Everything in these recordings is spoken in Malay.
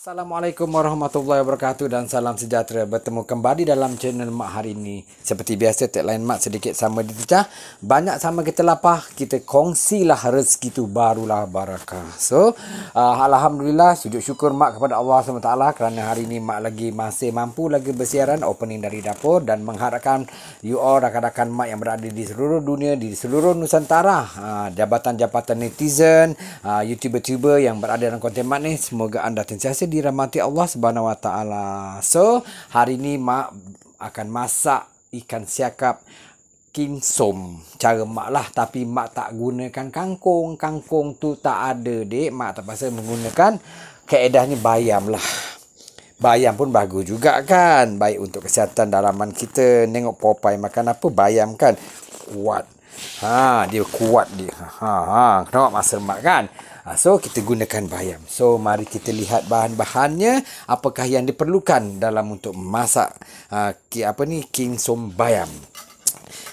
Assalamualaikum warahmatullahi wabarakatuh dan salam sejahtera bertemu kembali dalam channel Mak hari ini. Seperti biasa tak lain Mak sedikit sama ditecah. Banyak sama kita lapah, kita kongsilah rezeki tu barulah barakah. So, uh, alhamdulillah sujud syukur Mak kepada Allah SWT kerana hari ini Mak lagi masih mampu lagi bersiaran opening dari dapur dan mengharapkan you all rakan-rakan Mak yang berada di seluruh dunia, di seluruh Nusantara, uh, jabatan-jabatan netizen, uh, ah, YouTuber-YouTuber yang berada dalam konten Mak ni, semoga anda tersiasa dirahmati Allah Subhanahu wa taala. So, hari ini mak akan masak ikan siakap som. Cara mak lah tapi mak tak gunakan kangkung. Kangkung tu tak ada, Dek. Mak terpaksa menggunakan ni bayam lah. Bayam pun bagus juga kan. Baik untuk kesihatan dalaman kita. Nengok Popeye makan apa, bayam kan. Kuat. Ha, dia kuat dia. Ha, ha. ha. Kenapa masa mak kan? Ha, so kita gunakan bayam. So mari kita lihat bahan-bahannya apakah yang diperlukan dalam untuk masak ha, ki, apa ni king som bayam.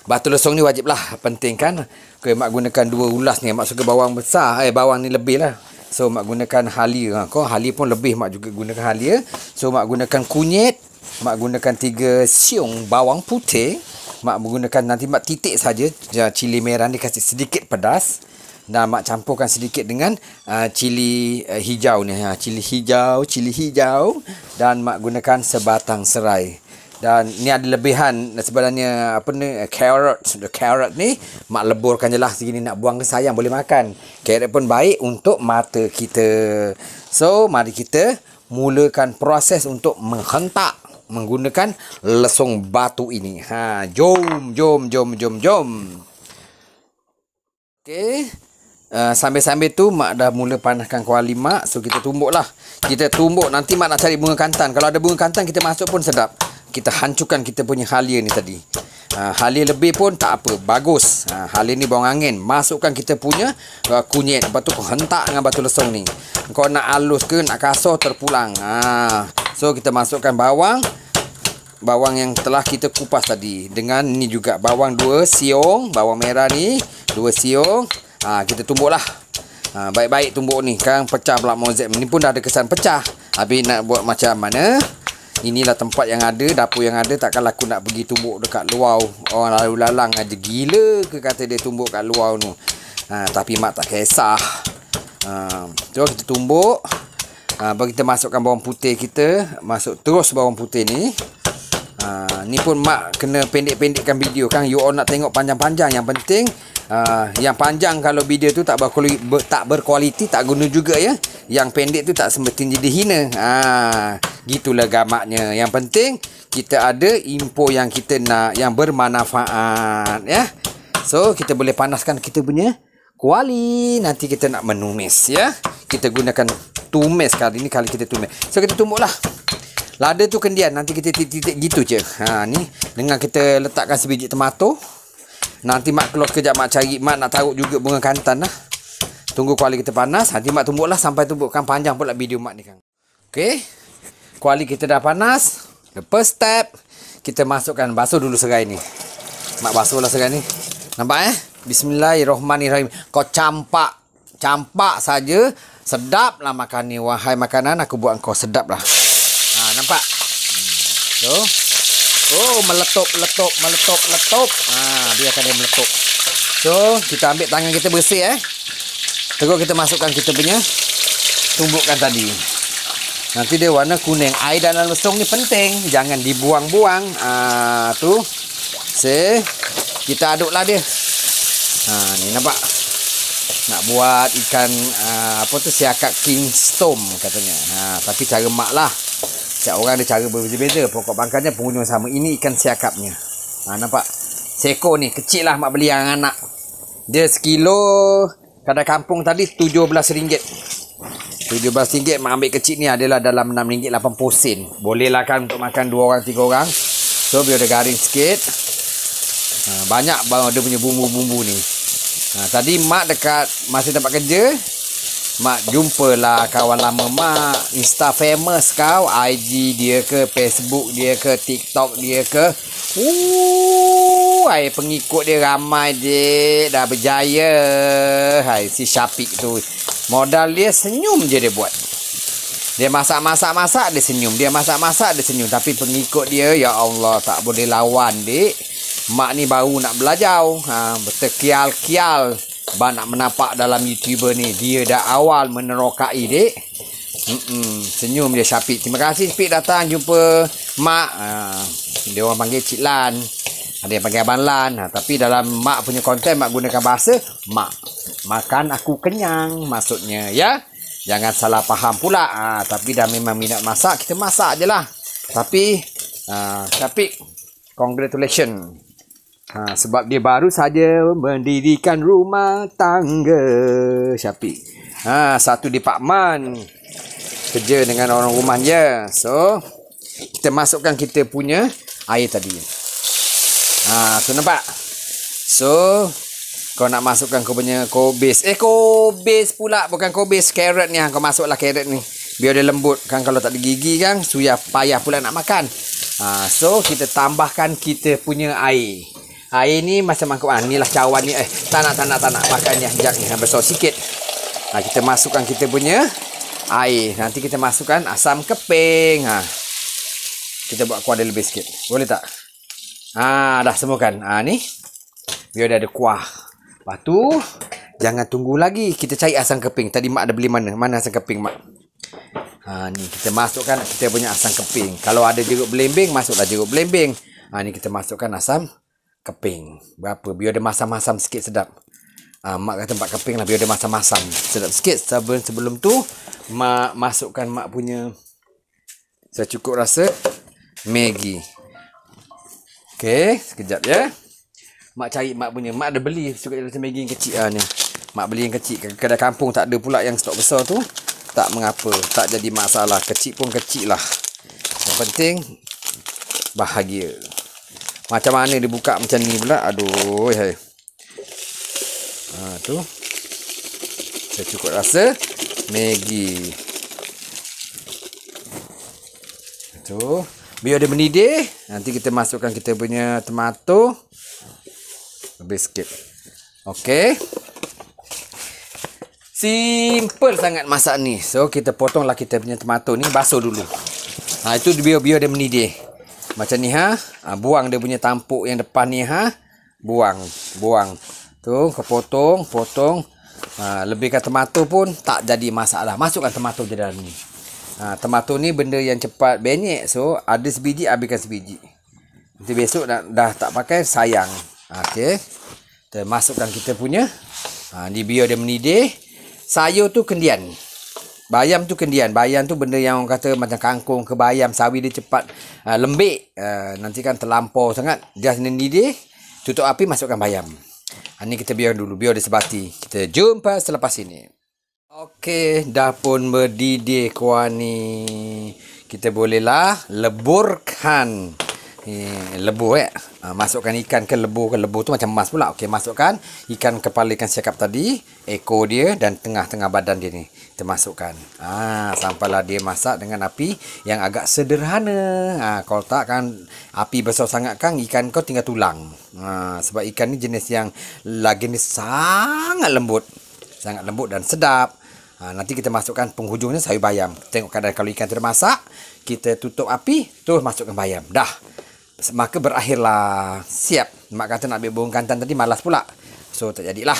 Batu lesung ni wajiblah penting kan. Okay, mak gunakan dua ulas ni. Mak suka bawang besar. Eh bawang ni lebih lah. So mak gunakan halia. Ha. Kau halia pun lebih mak juga gunakan halia. So mak gunakan kunyit. Mak gunakan tiga siung bawang putih. Mak menggunakan nanti mak titik saja cili merah ni kasih sedikit pedas dan mak campurkan sedikit dengan uh, cili uh, hijau ni ha cili hijau cili hijau dan mak gunakan sebatang serai dan ni ada lebihan sebenarnya apa ni uh, carrot the carrot ni mak leburkan jelah segini nak buang ke sayang boleh makan carrot pun baik untuk mata kita so mari kita mulakan proses untuk menghentak menggunakan lesung batu ini ha jom jom jom jom jom Okay. Ah, sambil-sambil tu mak dah mula panaskan kuali mak so kita tumbuk lah. kita tumbuk nanti mak nak cari bunga kantan kalau ada bunga kantan kita masuk pun sedap kita hancurkan kita punya halia ni tadi Ha, halia lebih pun tak apa Bagus ha, Halia ni buang angin Masukkan kita punya uh, kunyit Lepas tu kau hentak dengan batu lesung ni Kau nak halus ke nak kasur terpulang ha. So kita masukkan bawang Bawang yang telah kita kupas tadi Dengan ni juga bawang dua siung Bawang merah ni dua siung ha, kita tumbuk lah ha, baik-baik tumbuk ni kan pecah pula mozek ni pun dah ada kesan pecah tapi nak buat macam mana inilah tempat yang ada dapur yang ada takkan aku nak pergi tumbuk dekat luar orang lalu lalang aja gila ke kata dia tumbuk kat luar tu ha, tapi mak tak kisah ha, tu kita tumbuk ha, bagi kita masukkan bawang putih kita masuk terus bawang putih ni Ah, ni pun mak kena pendek-pendekkan video kan you all nak tengok panjang-panjang yang penting uh, yang panjang kalau video tu tak berkualiti, ber, tak berkualiti tak guna juga ya yang pendek tu tak semestinya jadi hina uh, ah, gitulah gamaknya yang penting kita ada info yang kita nak yang bermanfaat ya so kita boleh panaskan kita punya kuali nanti kita nak menumis ya kita gunakan tumis kali ni kali kita tumis so kita tumbuklah Lada tu kendian nanti kita titik-titik gitu je. Ha ni dengan kita letakkan sebiji tomato. Nanti mak close kejap mak cari mak nak taruh juga bunga kantan lah. Tunggu kuali kita panas. Nanti mak tumbuk lah sampai tumbukkan panjang pula video mak ni kan. Okay. Kuali kita dah panas. The first step. Kita masukkan basuh dulu serai ni. Mak basuh lah serai ni. Nampak eh? Bismillahirrahmanirrahim. Kau campak. Campak saja. Sedap lah makan ni. Wahai makanan aku buat kau sedap lah nampak. So, hmm. oh. oh meletup, letup, meletup, letup. Ah, ha, dia akan dia meletup. So, kita ambil tangan kita bersih eh. Terus kita masukkan kita punya tumbukan tadi. Nanti dia warna kuning. Air dan dalam lesung ni penting. Jangan dibuang-buang. Ah, tu. Se, kita aduklah dia. Ha, ni nampak nak buat ikan uh, apa tu siakap king storm katanya. Ha, tapi cara mak lah. Setiap orang ada cara berbeza-beza. Pokok bangkanya pengunjung sama. Ini ikan siakapnya. Ha, nampak? Seko ni kecil lah mak beli yang anak. Dia sekilo kadar kampung tadi RM17. RM17 mak ambil kecil ni adalah dalam RM6.80. Boleh lah kan untuk makan dua orang tiga orang. So biar dia garing sikit. Ha, banyak bang ada punya bumbu-bumbu ni. Ha, tadi mak dekat masih tempat kerja. Mak jumpalah kawan lama mak. Insta famous kau. IG dia ke, Facebook dia ke, TikTok dia ke. Wuuuh. pengikut dia ramai je. Dah berjaya. Hai si Syafiq tu. Modal dia senyum je dia buat. Dia masak-masak-masak dia senyum. Dia masak-masak dia senyum. Tapi pengikut dia, ya Allah tak boleh lawan dik. Mak ni baru nak belajar. Ha, Terkial-kial. Ba nak menampak dalam YouTuber ni. Dia dah awal menerokai dik. Mm -mm. Senyum dia Syapik. Terima kasih Syapik datang jumpa Mak. Ha, dia orang panggil Cik Lan. Ada yang panggil Abang Lan. Ha, tapi dalam Mak punya konten, Mak gunakan bahasa Mak. Makan aku kenyang maksudnya ya. Jangan salah faham pula. Ha, tapi dah memang minat masak, kita masak je lah. Tapi uh, ha, Syapik, congratulations. Ha, sebab dia baru saja mendirikan rumah tangga Syafiq. Ha, satu di departmen kerja dengan orang rumah dia. So, kita masukkan kita punya air tadi. Ha, so nampak? So, kau nak masukkan kau punya kobis. Eh, kobis pula. Bukan kobis. Carrot ni. Ha, kau masuklah carrot ni. Biar dia lembut. Kan kalau tak digigi kan, suya payah pula nak makan. Ha, so, kita tambahkan kita punya air. Air ni macam mangkuk ah, Inilah cawan ni eh. Tak nak, tak nak, tak nak Makan ya. Sekejap ni Sampai besar sikit ha, Kita masukkan kita punya Air Nanti kita masukkan asam keping ha. Kita buat kuah dia lebih sikit Boleh tak? Ha, dah semua kan ha, Ni Biar dia ada kuah Lepas tu Jangan tunggu lagi Kita cari asam keping Tadi Mak ada beli mana? Mana asam keping Mak? Ha, ni kita masukkan kita punya asam keping. Kalau ada jeruk belimbing, masuklah jeruk belimbing. Ha, ni kita masukkan asam keping. Berapa? Biar dia masam-masam sikit sedap. Ha, mak kata empat keping lah biar dia masam-masam. Sedap sikit. Sebelum, sebelum tu, mak masukkan mak punya saya cukup rasa Maggi. Okay, sekejap ya. Mak cari mak punya. Mak ada beli suka jalan Maggi yang kecil lah ni. Mak beli yang kecil. Kedai kampung tak ada pula yang stok besar tu. Tak mengapa. Tak jadi masalah. Kecil pun kecil lah. Yang penting, bahagia. Macam mana dia buka macam ni pula. Aduh. Hai. Ha tu. Saya cukup rasa Maggi. Tu. Biar dia mendidih. Nanti kita masukkan kita punya tomato. Lebih sikit. Okey. Simple sangat masak ni. So kita potonglah kita punya tomato ni basuh dulu. Ha itu biar biar dia mendidih macam ni ha. ha buang dia punya tampuk yang depan ni ha buang buang tu kepotong potong ha, ah, lebih kata tomato pun tak jadi masalah masukkan tomato di dalam ni ha tomato ni benda yang cepat banyak, so ada sebiji habiskan sebiji nanti besok dah, dah tak pakai sayang ha, okey kita masukkan kita punya ha ni biar dia mendidih sayur tu kendian Bayam tu kendian. Bayam tu benda yang orang kata macam kangkung ke bayam. Sawi dia cepat uh, lembik. Uh, nanti kan terlampau sangat. Just dia Tutup api masukkan bayam. Ini ah, kita biar dulu. Biar dia sebati. Kita jumpa selepas ini. Okey. Dah pun mendidih kuah ni. Kita bolehlah Leburkan ni lebur eh. Ha, masukkan ikan ke lebu ke lebu tu macam emas pula. Okey, masukkan ikan kepala ikan siakap tadi, ekor dia dan tengah-tengah badan dia ni. Kita masukkan. Ha, sampailah dia masak dengan api yang agak sederhana. Ha, kalau tak kan api besar sangat kan ikan kau tinggal tulang. Ha, sebab ikan ni jenis yang lagi ni sangat lembut. Sangat lembut dan sedap. Ha, nanti kita masukkan penghujungnya sayur bayam. Tengok kadar kalau ikan tu masak, kita tutup api, terus masukkan bayam. Dah maka berakhirlah siap mak kata nak bebong kantan tadi malas pula so tak jadilah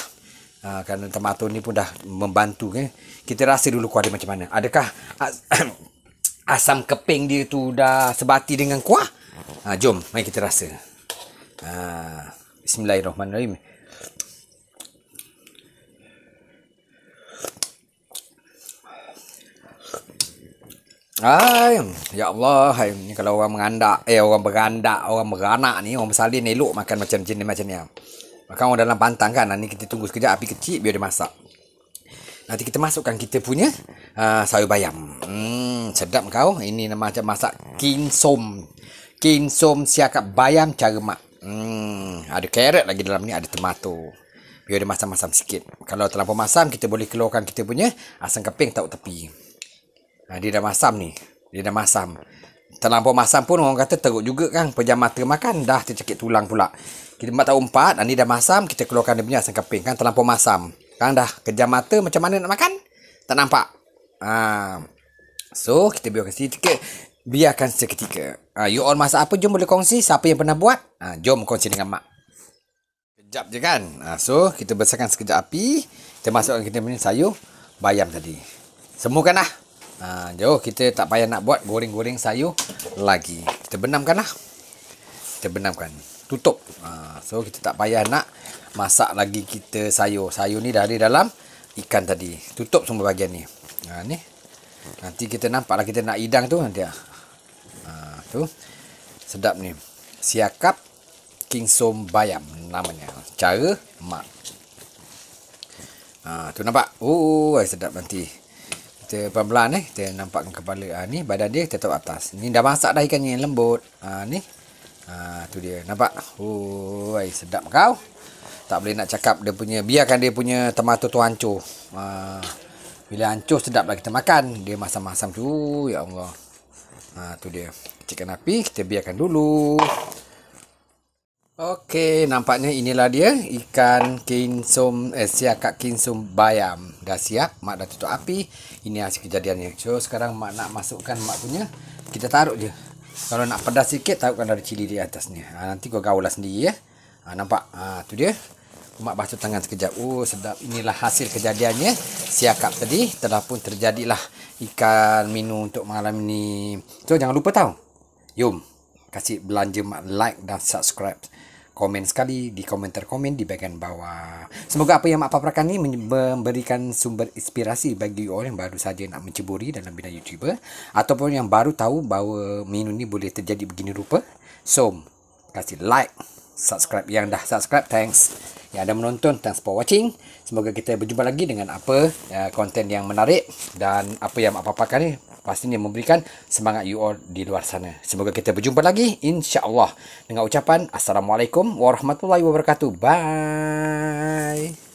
uh, kerana tomato ni pun dah membantu kan kita rasa dulu kuah dia macam mana adakah asam keping dia tu dah sebati dengan kuah uh, jom mari kita rasa uh, bismillahirrahmanirrahim Hai, ya Allah, hai ni kalau orang mengandak, eh orang berandak, orang beranak ni, orang bersalin elok makan macam jenis macam ni. Makan orang dalam pantang kan, ni kita tunggu sekejap api kecil biar dia masak. Nanti kita masukkan kita punya uh, sayur bayam. Hmm, sedap kau. Ini nama macam masak kinsom. Kinsom siakap bayam cara mak. Hmm, ada carrot lagi dalam ni, ada tomato. Biar dia masam-masam sikit. Kalau terlalu masam, kita boleh keluarkan kita punya asam keping tau tepi. Ha, dia dah masam ni. Dia dah masam. Terlampau masam pun orang kata teruk juga kan. Pejam mata makan dah tercekik tulang pula. Kita buat tahu empat. Ha, ni dah masam. Kita keluarkan dia punya asam keping kan. Terlampau masam. Kan dah kejam mata macam mana nak makan? Tak nampak. Ha. So kita biarkan sedikit. Biarkan seketika. Ha, you all masak apa? Jom boleh kongsi. Siapa yang pernah buat? Ha, jom kongsi dengan mak. Sekejap je kan. Ha, so kita besarkan sekejap api. Kita masukkan kita punya sayur bayam tadi. Semua kan lah. Ha, jauh kita tak payah nak buat goreng-goreng sayur lagi. Kita benamkanlah. Kita benamkan. Tutup. Ha, so kita tak payah nak masak lagi kita sayur. Sayur ni dari dalam ikan tadi. Tutup semua bahagian ni. Ha, ni. Nanti kita nampaklah kita nak hidang tu nanti. Ah. Ha, tu. Sedap ni. Siakap Som bayam namanya. Cara mak. Ha, tu nampak. Oh, sedap nanti kita pelan-pelan eh kita nampakkan kepala ha, ni badan dia tetap atas ni dah masak dah ikan yang lembut ha, ni ha, tu dia nampak oi sedap kau tak boleh nak cakap dia punya biarkan dia punya tomato tu hancur ha, bila hancur sedaplah kita makan dia masam-masam tu ya Allah ha, tu dia kecikan api kita biarkan dulu Okey, nampaknya inilah dia ikan kinsum eh, siakak kinsum bayam. Dah siap, mak dah tutup api. Ini hasil kejadiannya. So, sekarang mak nak masukkan mak punya. Kita taruh je. Kalau nak pedas sikit, taruhkan dari cili di atasnya. Ha, nanti gua gaulah sendiri ya. Ha, nampak? Ha, tu dia. Mak basuh tangan sekejap. Oh, sedap. Inilah hasil kejadiannya. Siakak tadi telah pun terjadilah ikan minum untuk malam ini. So, jangan lupa tahu. Yum. Kasih belanja mak like dan subscribe komen sekali di komentar-komen di bagian bawah. Semoga apa yang Mak paparkan ini memberikan sumber inspirasi bagi orang yang baru saja nak menceburi dalam bidang YouTuber ataupun yang baru tahu bahawa menu ini boleh terjadi begini rupa. So, kasih like, subscribe yang dah subscribe, thanks. Yang ada menonton, thanks for watching. Semoga kita berjumpa lagi dengan apa eh, konten uh, yang menarik dan apa yang Mak paparkan ini Pasti dia memberikan semangat you all di luar sana. Semoga kita berjumpa lagi insya-Allah. Dengan ucapan assalamualaikum warahmatullahi wabarakatuh. Bye.